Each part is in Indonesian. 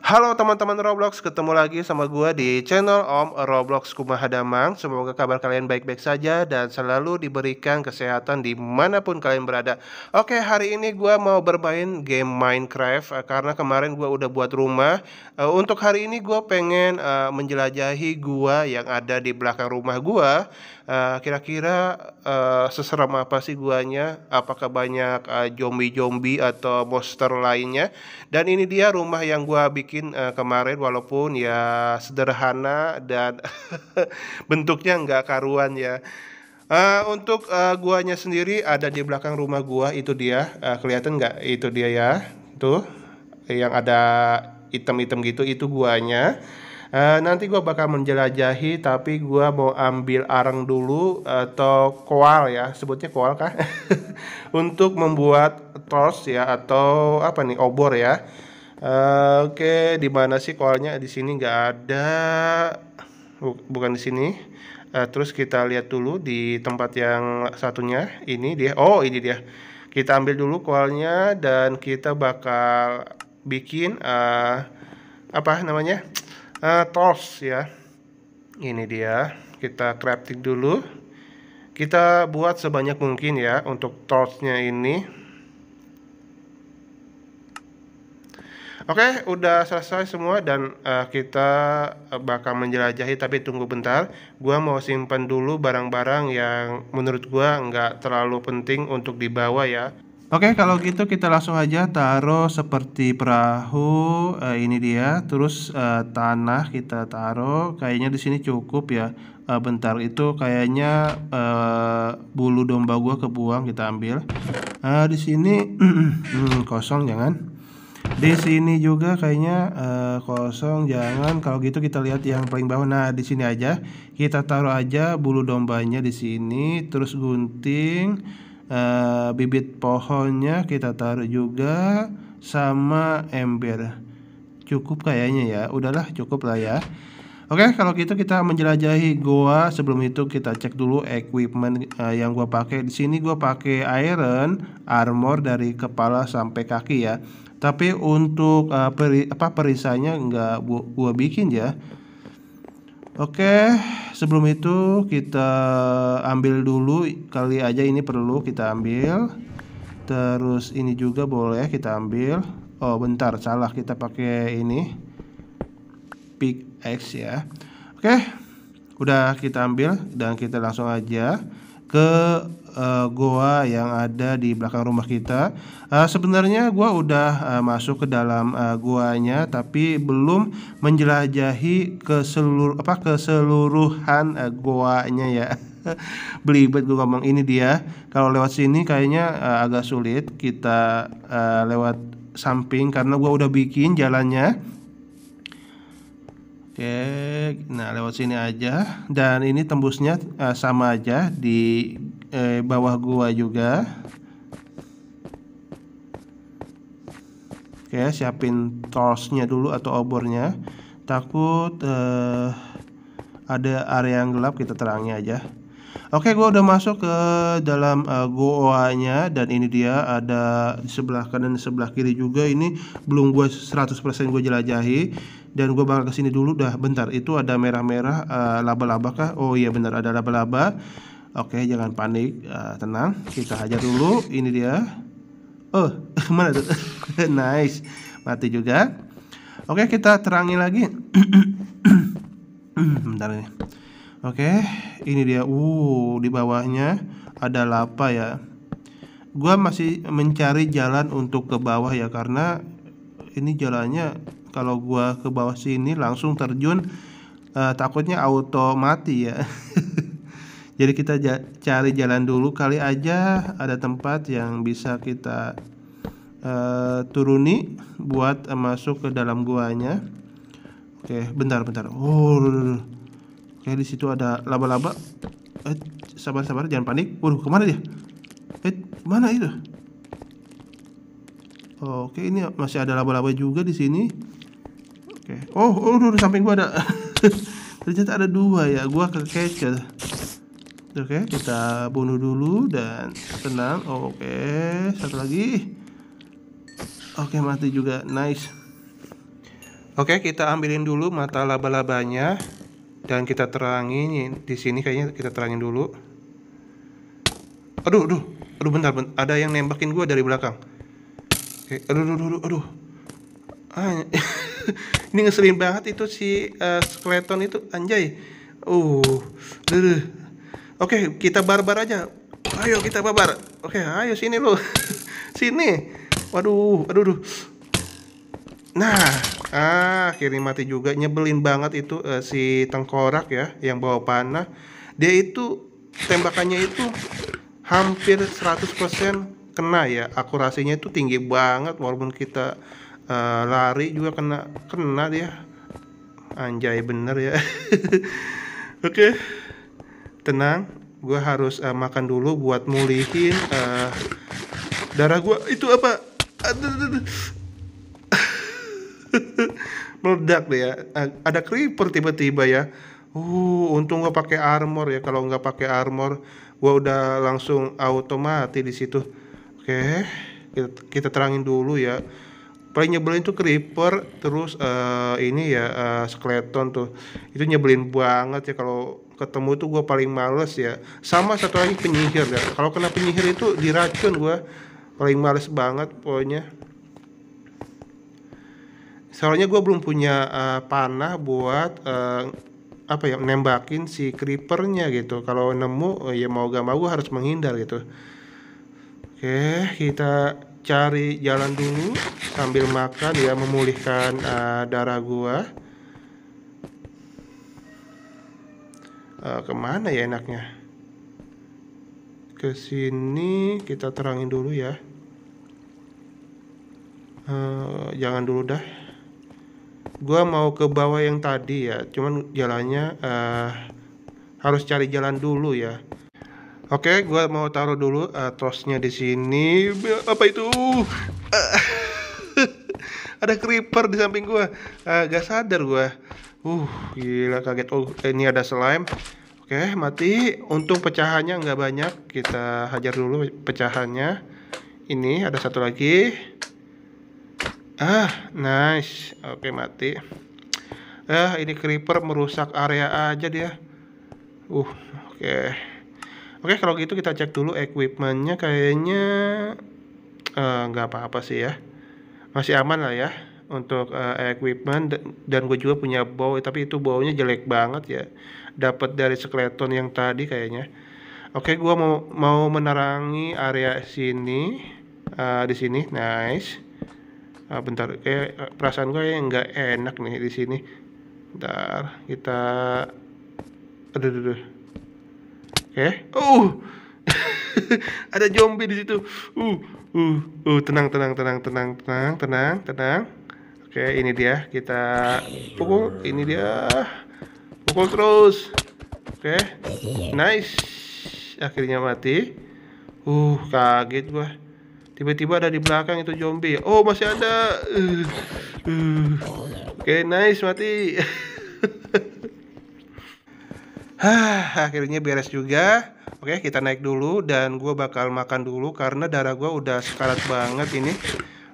Halo teman-teman Roblox, ketemu lagi sama gue di channel Om Roblox Kumahadamang Semoga kabar kalian baik-baik saja dan selalu diberikan kesehatan dimanapun kalian berada Oke, hari ini gue mau bermain game Minecraft eh, Karena kemarin gue udah buat rumah eh, Untuk hari ini gue pengen eh, menjelajahi gua yang ada di belakang rumah gue Eh, kira-kira uh, seseram apa sih guanya apakah banyak eh, zombie-zombie atau monster lainnya dan ini dia rumah yang gua bikin uh, kemarin walaupun ya sederhana dan bentuknya nggak karuan ya Uh, untuk uh, guanya sendiri ada di belakang rumah gua itu dia uh, kelihatan nggak itu dia ya tuh yang ada item-item gitu itu guanya Uh, nanti gue bakal menjelajahi tapi gue mau ambil arang dulu atau koal ya sebutnya koal kah untuk membuat tors ya atau apa nih obor ya uh, oke okay, di mana sih koalnya di sini nggak ada bukan di sini uh, terus kita lihat dulu di tempat yang satunya ini dia oh ini dia kita ambil dulu koalnya dan kita bakal bikin uh, apa namanya uh, eh, tos ya ini dia kita crafting dulu kita buat sebanyak mungkin ya untuk torchnya ini Oke, udah selesai semua dan uh, kita bakal menjelajahi tapi tunggu bentar. Gua mau simpan dulu barang-barang yang menurut gua nggak terlalu penting untuk dibawa ya. Oke, kalau gitu kita langsung aja taruh seperti perahu. Uh, ini dia. Terus uh, tanah kita taruh. Kayaknya di sini cukup ya. Uh, bentar itu kayaknya uh, bulu domba gua kebuang kita ambil. Uh, di sini hmm, kosong jangan. Di sini juga kayaknya uh, kosong jangan. Kalau gitu kita lihat yang paling bawah. Nah, di sini aja. Kita taruh aja bulu dombanya di sini, terus gunting Eh, bibit pohonnya kita taruh juga sama ember cukup kayaknya ya udahlah cukup lah ya Oke, kalau gitu kita menjelajahi goa. Sebelum itu kita cek dulu equipment uh, yang gua pakai. Di sini gua pakai iron armor dari kepala sampai kaki ya. Tapi untuk uh, peri, apa perisanya nggak gua, gua bikin ya. Oke, sebelum itu kita ambil dulu kali aja ini perlu kita ambil. Terus ini juga boleh kita ambil. Oh, bentar, salah kita pakai ini. Pick X ya. Oke. Udah kita ambil dan kita langsung aja ke uh, goa yang ada di belakang rumah kita. Uh, sebenarnya gua udah uh, masuk ke dalam uh, goanya tapi belum menjelajahi ke apa keseluruhan uh, goanya ya. Belibet gue ngomong ini dia. Kalau lewat sini kayaknya uh, agak sulit kita uh, lewat samping karena gua udah bikin jalannya. Oke, nah lewat sini aja dan ini tembusnya uh, sama aja di ke eh, bawah gua juga oke siapin torsnya dulu atau obornya takut eh, ada area yang gelap kita terangi aja Oke, gua udah masuk ke dalam uh, goa-nya dan ini dia ada di sebelah kanan dan di sebelah kiri juga. Ini belum gua 100% gua jelajahi dan gua bakal sini dulu dah. Bentar, itu ada merah-merah uh, laba-laba kah? Oh iya benar ada laba-laba. Oke, jangan panik, uh, tenang. Kita hajar dulu. Ini dia. Oh, eh, mana tuh? nice. Mati juga. Oke, kita terangi lagi. Bentar nih. Oke, ini dia. Uh, di bawahnya ada lapa ya. Gua masih mencari jalan untuk ke bawah ya karena ini jalannya kalau gua ke bawah sini langsung terjun uh, takutnya auto mati ya. jadi kita cari jalan dulu kali aja ada tempat yang bisa kita uh, turuni buat uh, masuk ke dalam guanya oke bentar bentar oh di situ ada laba-laba eh, sabar sabar jangan panik waduh kemana dia eh mana itu oke ini masih ada laba-laba juga di sini oke oh oh samping gua ada ternyata ada dua ya gua kekecil. Oke, okay, kita bunuh dulu dan tenang. Oke, okay. satu lagi. Oke, okay, mati juga. Nice. Oke, kita ambilin dulu mata laba-labanya dan kita terangin di sini kayaknya kita terangin dulu. Aduh, aduh. Aduh bentar, bentar. ada yang nembakin gue dari belakang. Oke, aduh aduh aduh aduh. Ah, ini ngeselin banget itu si uh, skeleton itu anjay. Uh. aduh. Oke, okay, kita barbar aja. Ayo kita barbar. Oke, okay, ayo sini lu. sini. Waduh, aduh, aduh. Nah, ah, akhirnya mati juga. Nyebelin banget itu uh, si tengkorak ya, yang bawa panah. Dia itu tembakannya itu hampir 100% kena ya. Akurasinya itu tinggi banget walaupun kita uh, lari juga kena kena dia. Anjay bener ya. Oke. okay tenang gue harus uh, makan dulu buat mulihin uh, darah gue itu apa meledak deh ya eh, ada creeper tiba-tiba ya uh untung gue pakai armor ya kalau nggak pakai armor gue udah langsung automati di situ oke okay. kita, kita terangin dulu ya paling nyebelin tuh creeper terus uh, ini ya uh, skeleton tuh itu nyebelin banget ya kalau ketemu itu gue paling males ya sama satu lagi penyihir ya kalau kena penyihir itu diracun gue paling males banget pokoknya soalnya gue belum punya uh, panah buat uh, apa ya nembakin si creepernya gitu kalau nemu eh, ya mau gak mau gue harus menghindar gitu oke kita cari jalan dulu sambil makan ya memulihkan uh, darah gue. uh, kemana ya enaknya ke sini kita terangin dulu ya uh, jangan dulu dah gua mau ke bawah yang tadi ya cuman jalannya uh, harus cari jalan dulu ya oke gua mau taruh dulu uh, trosnya di sini apa itu ada creeper di samping gua uh, gak sadar gua uh gila kaget oh ini ada slime Oke, mati. Untung pecahannya nggak banyak. Kita hajar dulu pecahannya. Ini ada satu lagi. Ah, nice. Oke, mati. Ah, ini creeper merusak area aja dia. Uh, oke. Okay. Oke, okay, kalau gitu kita cek dulu equipmentnya. Kayaknya eh, nggak uh, apa-apa sih ya. Masih aman lah ya untuk uh, equipment dan gue juga punya bow tapi itu bownya jelek banget ya dapat dari skeleton yang tadi kayaknya oke gue mau mau menerangi area sini uh, di sini nice uh, bentar kayak eh, perasaan gue yang nggak enak nih di sini bentar kita aduh aduh, aduh. oke uh ada zombie di situ uh uh uh tenang tenang tenang tenang tenang tenang tenang Oke, ini dia. Kita pukul. Ini dia. Pukul terus. Oke. Nice. Akhirnya mati. Uh, kaget gua. Tiba-tiba ada di belakang itu zombie. Oh, masih ada. Uh, uh. Oke, nice mati. Hah, akhirnya beres juga. Oke, kita naik dulu dan gua bakal makan dulu karena darah gua udah sekarat banget ini.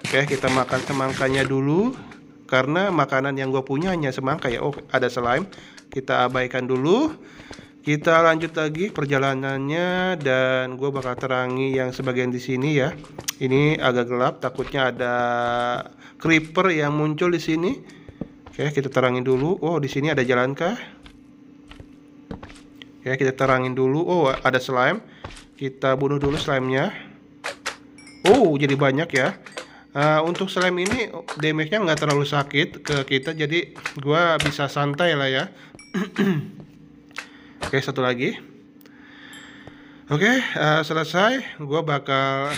Oke, kita makan semangkanya dulu karena makanan yang gue punya hanya semangka ya oh ada slime kita abaikan dulu kita lanjut lagi perjalanannya dan gue bakal terangi yang sebagian di sini ya ini agak gelap takutnya ada creeper yang muncul di sini oke kita terangin dulu oh di sini ada jalan kah ya kita terangin dulu oh ada slime kita bunuh dulu slime-nya. oh jadi banyak ya Uh, untuk slime ini damage-nya nggak terlalu sakit ke kita jadi gua bisa santai lah ya oke satu lagi oke uh, selesai gua bakal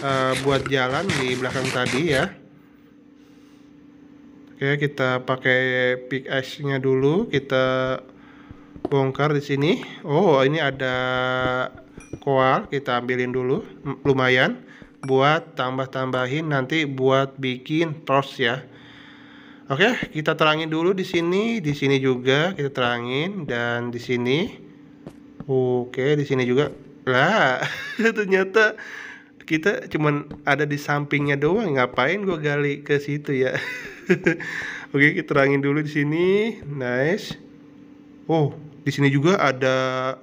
uh, buat jalan di belakang tadi ya oke kita pakai pick nya dulu kita bongkar di sini oh ini ada koal kita ambilin dulu lumayan buat tambah-tambahin nanti buat bikin torch ya. Oke, kita terangin dulu di sini, di sini juga kita terangin dan di sini. Oke, di sini juga. Lah, ternyata kita cuman ada di sampingnya doang. Ngapain gua gali ke situ ya? Oke, kita terangin dulu di sini. Nice. Oh, di sini juga ada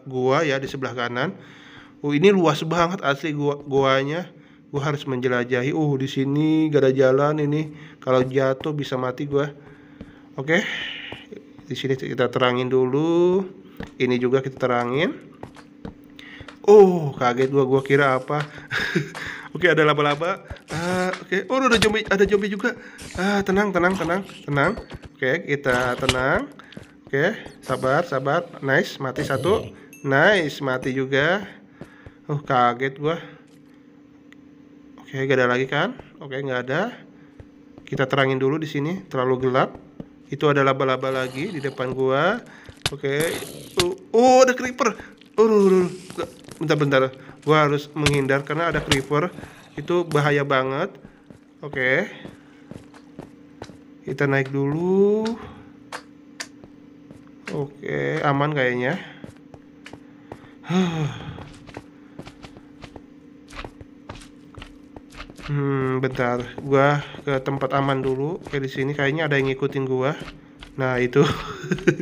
gua ya di sebelah kanan. Oh, ini luas banget asli gua guanya gue harus menjelajahi uh di sini gak ada jalan ini kalau jatuh bisa mati gue oke okay. di sini kita terangin dulu ini juga kita terangin oh kaget gue gue kira apa oke okay, ada laba-laba uh, oke okay. oh ada zombie ada zombie juga ah uh, tenang tenang tenang tenang oke okay, kita tenang oke okay, sabar sabar nice mati satu nice mati juga oh kaget gue Oke, okay, gak ada lagi kan? Oke, okay, nggak ada. Kita terangin dulu di sini, terlalu gelap. Itu ada laba-laba lagi di depan gua. Oke. Okay. Uh, oh, ada creeper. Uh, bentar-bentar. Uh, uh, gua harus menghindar karena ada creeper. Itu bahaya banget. Oke. Okay. Kita naik dulu. Oke, okay, aman kayaknya. Huh. Hmm, bentar. Gua ke tempat aman dulu. Oke, di sini kayaknya ada yang ngikutin gua. Nah, itu.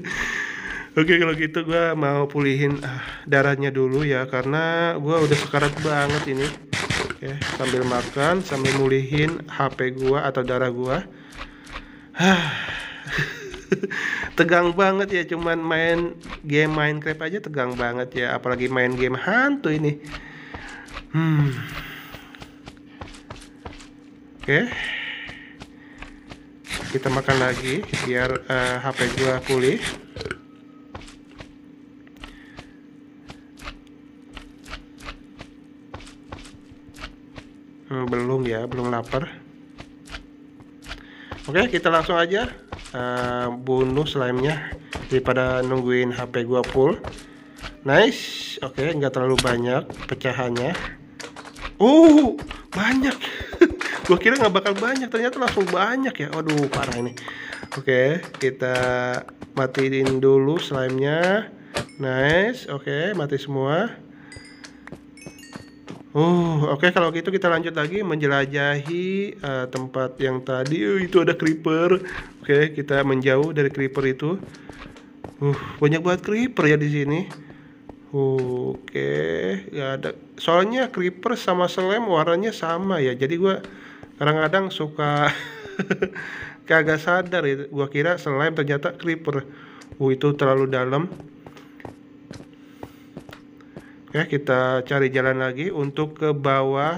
Oke, kalau gitu gua mau pulihin ah, darahnya dulu ya karena gua udah sekarat banget ini. Oke, sambil makan, sambil mulihin HP gua atau darah gua. tegang banget ya cuman main game Minecraft aja tegang banget ya apalagi main game hantu ini hmm okay. kita makan lagi biar uh, eh, HP gua pulih hmm, belum ya belum lapar oke okay, kita langsung aja uh, bunuh slime-nya daripada nungguin HP gua full nice oke okay, nggak terlalu banyak pecahannya uh banyak gue kira nggak bakal banyak ternyata langsung banyak ya waduh parah ini oke kita matiin dulu slime nya nice oke mati semua Uh, oke okay, kalau gitu kita lanjut lagi menjelajahi uh, tempat yang tadi uh, itu ada creeper. Oke, okay, kita menjauh dari creeper itu. Uh, banyak banget creeper ya di sini. Uh, Oke, okay. ada. Soalnya creeper sama slime warnanya sama ya. Jadi gue kadang-kadang suka kagak sadar ya gua kira slime ternyata creeper uh itu terlalu dalam ya kita cari jalan lagi untuk ke bawah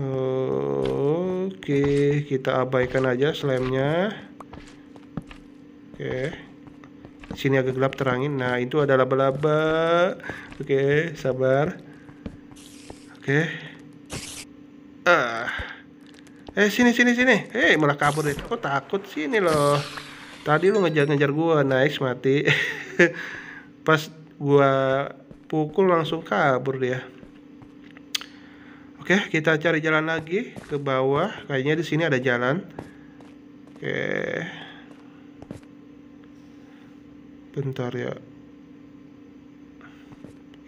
Oke, kita abaikan aja slime-nya. Oke. Sini agak gelap terangin. Nah, itu ada laba-laba. Oke, sabar. Oke. Okay. Uh. Eh sini sini sini. Eh hey, malah kabur deh, Kok takut sini loh. Tadi lu ngejar-ngejar gua, nice mati. Pas gua pukul langsung kabur dia. Oke, okay, kita cari jalan lagi ke bawah. Kayaknya di sini ada jalan. Oke. Okay. Bentar ya.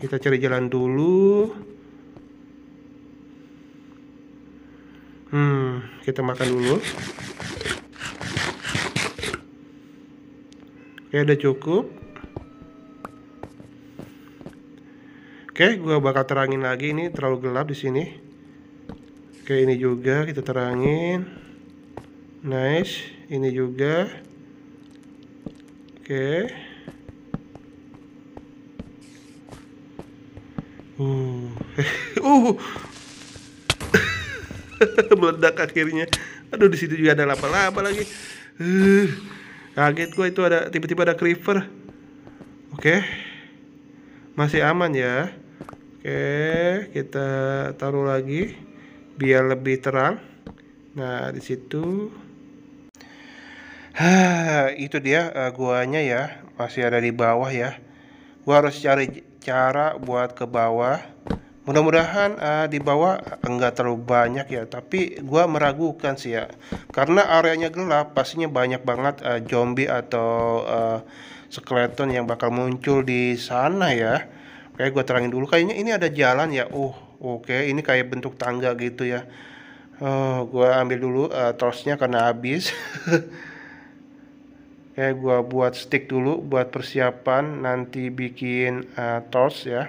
Kita cari jalan dulu. Hmm, kita makan dulu. Oke, ya, udah cukup. Oke, gua bakal terangin lagi ini terlalu gelap di sini. Oke, ini juga kita terangin. Nice, ini juga. Oke. Uh. uh. meledak akhirnya aduh di situ juga ada laba-laba lagi eh, kaget gue itu ada tiba-tiba ada creeper oke okay. masih aman ya oke okay, kita taruh lagi biar lebih terang nah di situ itu dia uh, guanya ya masih ada di bawah ya gua harus cari cara buat ke bawah mudah-mudahan uh, bawah enggak terlalu banyak ya tapi gua meragukan sih ya karena areanya gelap pastinya banyak banget uh, zombie atau uh, skeleton yang bakal muncul di sana ya kayak gua terangin dulu kayaknya ini ada jalan ya uh oke okay. ini kayak bentuk tangga gitu ya Oh, gua ambil dulu uh, torchnya karena habis kayak gua buat stick dulu buat persiapan nanti bikin uh, torch ya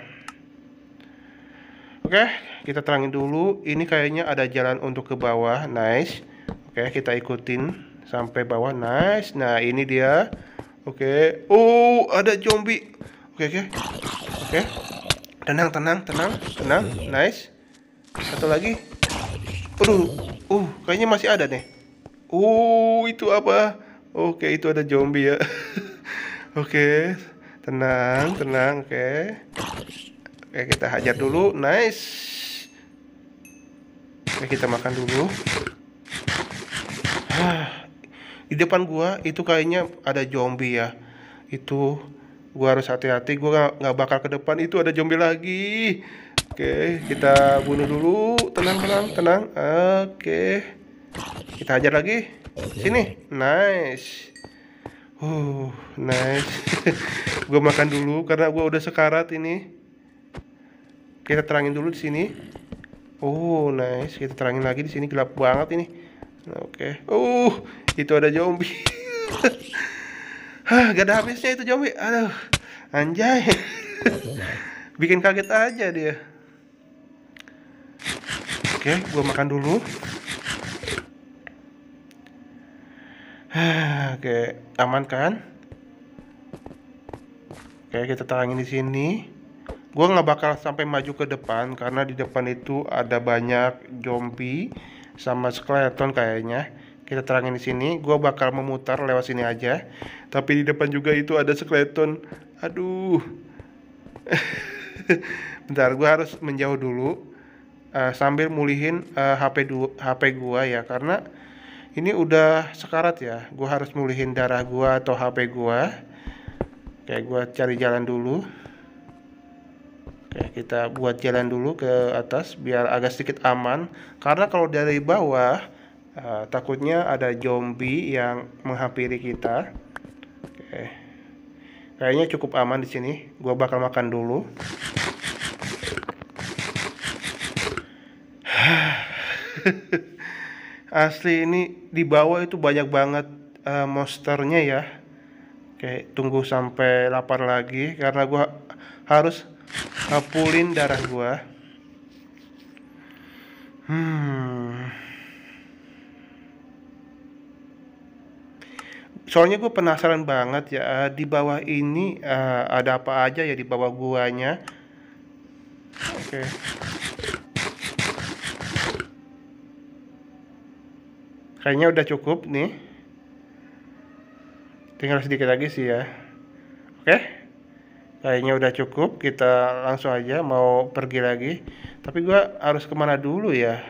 Oke, okay, kita terangin dulu. Ini kayaknya ada jalan untuk ke bawah. Nice. Oke, okay, kita ikutin sampai bawah. Nice. Nah, ini dia. Oke. Okay. Oh, ada zombie. Oke, okay, oke. Okay. Oke. Okay. Tenang, tenang, tenang, tenang. Nice. Satu lagi. Aduh. Uh, kayaknya masih ada nih. Uh, itu apa? Oke, okay, itu ada zombie ya. oke. Okay. Tenang, tenang, oke. Okay. Oke, kita hajar dulu. Nice. Oke, kita makan dulu. Hah. Di depan gua itu kayaknya ada zombie ya. Itu gua harus hati-hati. Gua nggak bakal ke depan. Itu ada zombie lagi. Oke, kita bunuh dulu. Tenang, tenang, tenang. Oke. Kita hajar lagi. Sini. Nice. Uh, nice. gua makan dulu karena gua udah sekarat ini kita terangin dulu di sini oh nice kita terangin lagi di sini gelap banget ini oke okay. uh itu ada zombie Hah, gak ada habisnya itu zombie. Aduh, anjay. Bikin kaget aja dia. Oke, gua makan dulu. Ah, oke, aman kan? Oke, kita terangin di sini gue nggak bakal sampai maju ke depan karena di depan itu ada banyak zombie sama skeleton kayaknya kita terangin di sini gue bakal memutar lewat sini aja tapi di depan juga itu ada skeleton aduh bentar gue harus menjauh dulu uh, sambil mulihin uh, eh, HP du HP gue ya karena ini udah sekarat ya gue harus mulihin darah gue atau HP gue kayak gue cari jalan dulu ya, kita buat jalan dulu ke atas biar agak sedikit aman karena kalau dari bawah uh, takutnya ada zombie yang menghampiri kita. Oke. Kayaknya cukup aman di sini. Gua bakal makan dulu. Asli ini di bawah itu banyak banget uh, monsternya ya. Oke, tunggu sampai lapar lagi karena gua harus Hapulin darah gua. Hmm. Soalnya gue penasaran banget ya eh, di bawah ini uh, ada apa aja ya di bawah guanya. Oke. Okay. Kayaknya udah cukup nih. Tinggal sedikit lagi sih ya. Oke. Okay? kayaknya udah cukup kita langsung aja mau pergi lagi tapi gue harus kemana dulu ya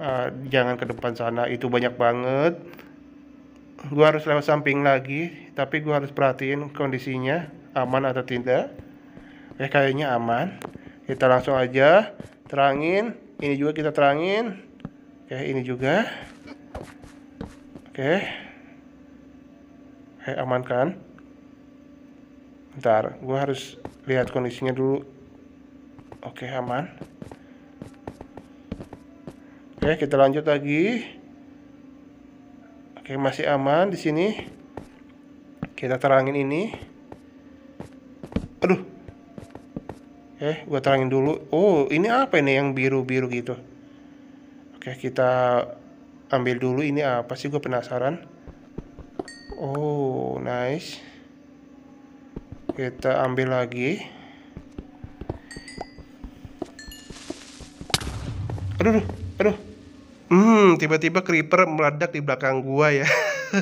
uh, jangan ke depan sana itu banyak banget Gue harus lewat samping lagi tapi gue harus perhatiin kondisinya aman atau tidak Eh, kayaknya aman kita langsung aja terangin ini juga kita terangin oke ini juga oke oke eh, amankan ntar gue harus lihat kondisinya dulu oke aman oke kita lanjut lagi oke masih aman di sini kita terangin ini aduh oke gue terangin dulu oh ini apa ini yang biru-biru gitu oke kita ambil dulu ini apa sih gue penasaran oh nice kita ambil lagi aduh aduh hmm tiba-tiba creeper meledak di belakang gua ya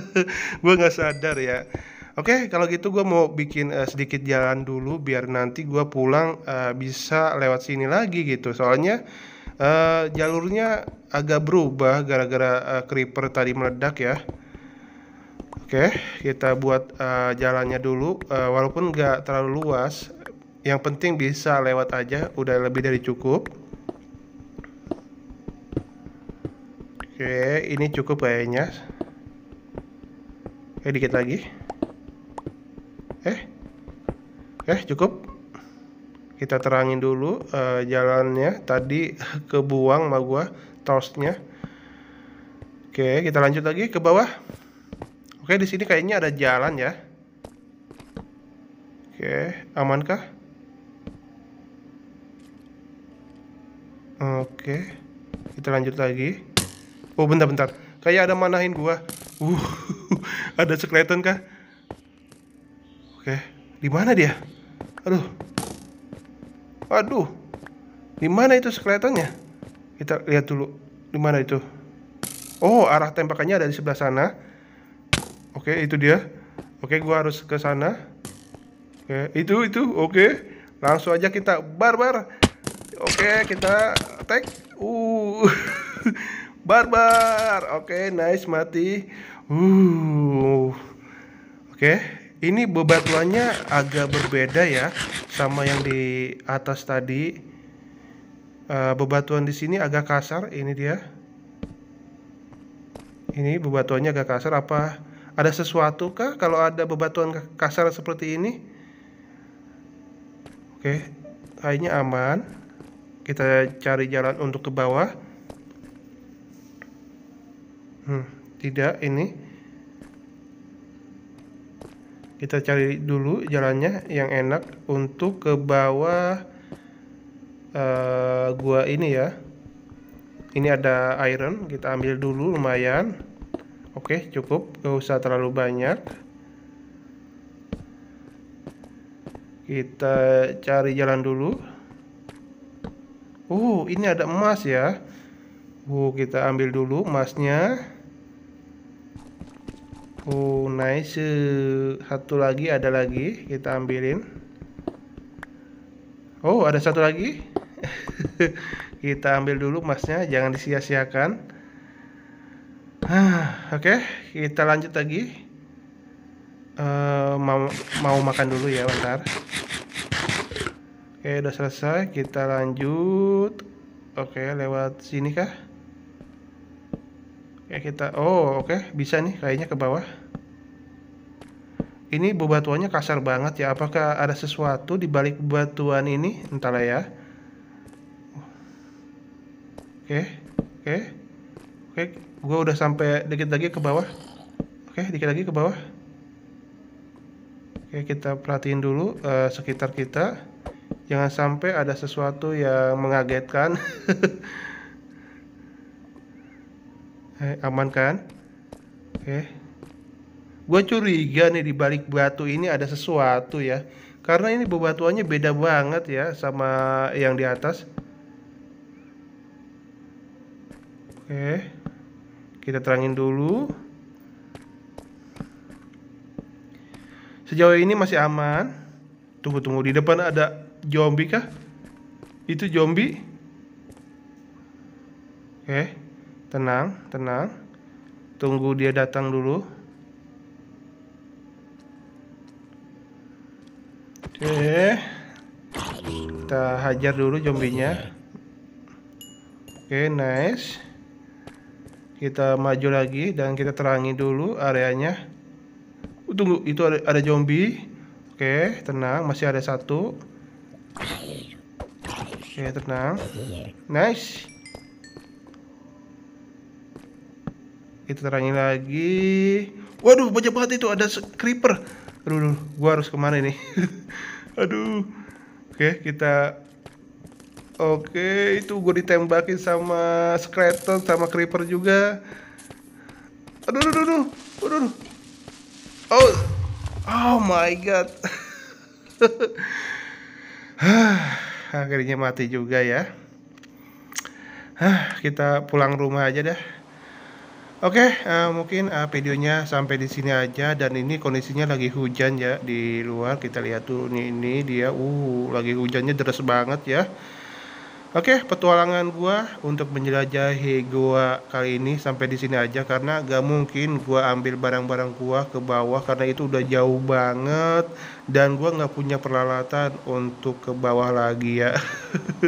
gua nggak sadar ya Oke, okay, kalau gitu gua mau bikin uh, sedikit jalan dulu biar nanti gua pulang uh, bisa lewat sini lagi gitu. Soalnya uh, jalurnya agak berubah gara-gara uh, creeper tadi meledak ya. Oke, kita buat uh, jalannya dulu. Uh, walaupun nggak terlalu luas, yang penting bisa lewat aja. Udah lebih dari cukup. Oke, ini cukup kayaknya. Eh, dikit lagi. Eh, eh cukup. Kita terangin dulu uh, jalannya. Tadi kebuang sama gua torsnya. Oke, kita lanjut lagi ke bawah. Oke, di sini kayaknya ada jalan ya. Oke, amankah? Oke. Kita lanjut lagi. Oh, bentar-bentar. Kayak ada manahin gua. Uh, ada skeleton kah? Oke. Di mana dia? Aduh. Aduh. Di mana itu skeletonnya? Kita lihat dulu. Di mana itu? Oh, arah tembakannya ada di sebelah sana. Oke, okay, itu dia. Oke, okay, gua harus ke sana. Oke, okay, itu itu. Oke. Okay. Langsung aja kita barbar. Oke, okay, kita attack. Uh. barbar. Oke, okay, nice mati. Uh. Oke, okay. ini bebatuannya agak berbeda ya sama yang di atas tadi. Uh, bebatuan di sini agak kasar. Ini dia. Ini bebatuannya agak kasar apa? Ada sesuatu kah kalau ada bebatuan kasar seperti ini? Oke, kayaknya aman. Kita cari jalan untuk ke bawah. Hmm, tidak ini. Kita cari dulu jalannya yang enak untuk ke bawah uh, gua ini ya. Ini ada iron, kita ambil dulu lumayan Oke, cukup. Gak usah terlalu banyak. Kita cari jalan dulu. Uh, ini ada emas ya. Uh, kita ambil dulu emasnya. uh nice. Satu lagi ada lagi, kita ambilin. Oh, ada satu lagi. kita ambil dulu emasnya, jangan disia-siakan. Ah, oke, okay, kita lanjut lagi. Uh, mau mau makan dulu ya, bentar. Oke, okay, udah selesai. Kita lanjut. Oke, okay, lewat sini kah? Oke, okay, kita Oh, oke, okay. bisa nih kayaknya ke bawah. Ini bebatuannya kasar banget ya. Apakah ada sesuatu di balik bebatuan ini? Entahlah ya. Oke. Okay, oke. Okay. Oke gue udah sampai dikit lagi ke bawah oke dikit lagi ke bawah oke kita perhatiin dulu uh, sekitar kita jangan sampai ada sesuatu yang mengagetkan eh, aman kan oke gue curiga nih di balik batu ini ada sesuatu ya karena ini bebatuannya beda banget ya sama yang di atas oke kita terangin dulu sejauh ini masih aman tunggu tunggu di depan ada zombie kah itu zombie oke tenang tenang tunggu dia datang dulu oke kita hajar dulu zombinya oke nice kita maju lagi dan kita terangi dulu areanya uh, tunggu itu ada, ada zombie oke tenang masih ada satu oke tenang nice kita terangi lagi waduh banyak banget itu ada creeper aduh, aduh gua harus kemana nih aduh oke kita Oke, itu gue ditembakin sama Skeleton sama Creeper juga. Aduh, aduh, aduh, aduh, aduh. Oh, oh my god. Akhirnya mati juga ya. Hah, kita pulang rumah aja dah. Oke, okay, uh, eh, mungkin uh, videonya sampai di sini aja dan ini kondisinya lagi hujan ya di luar. Kita lihat tuh ini, ini dia uh lagi hujannya deras banget ya. Oke, okay, petualangan gua untuk menjelajahi gua kali ini sampai di sini aja karena gak mungkin gua ambil barang-barang gua ke bawah karena itu udah jauh banget dan gua nggak punya peralatan untuk ke bawah lagi ya.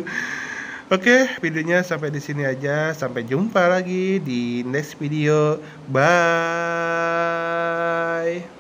Oke, okay, videonya sampai di sini aja. Sampai jumpa lagi di next video. Bye.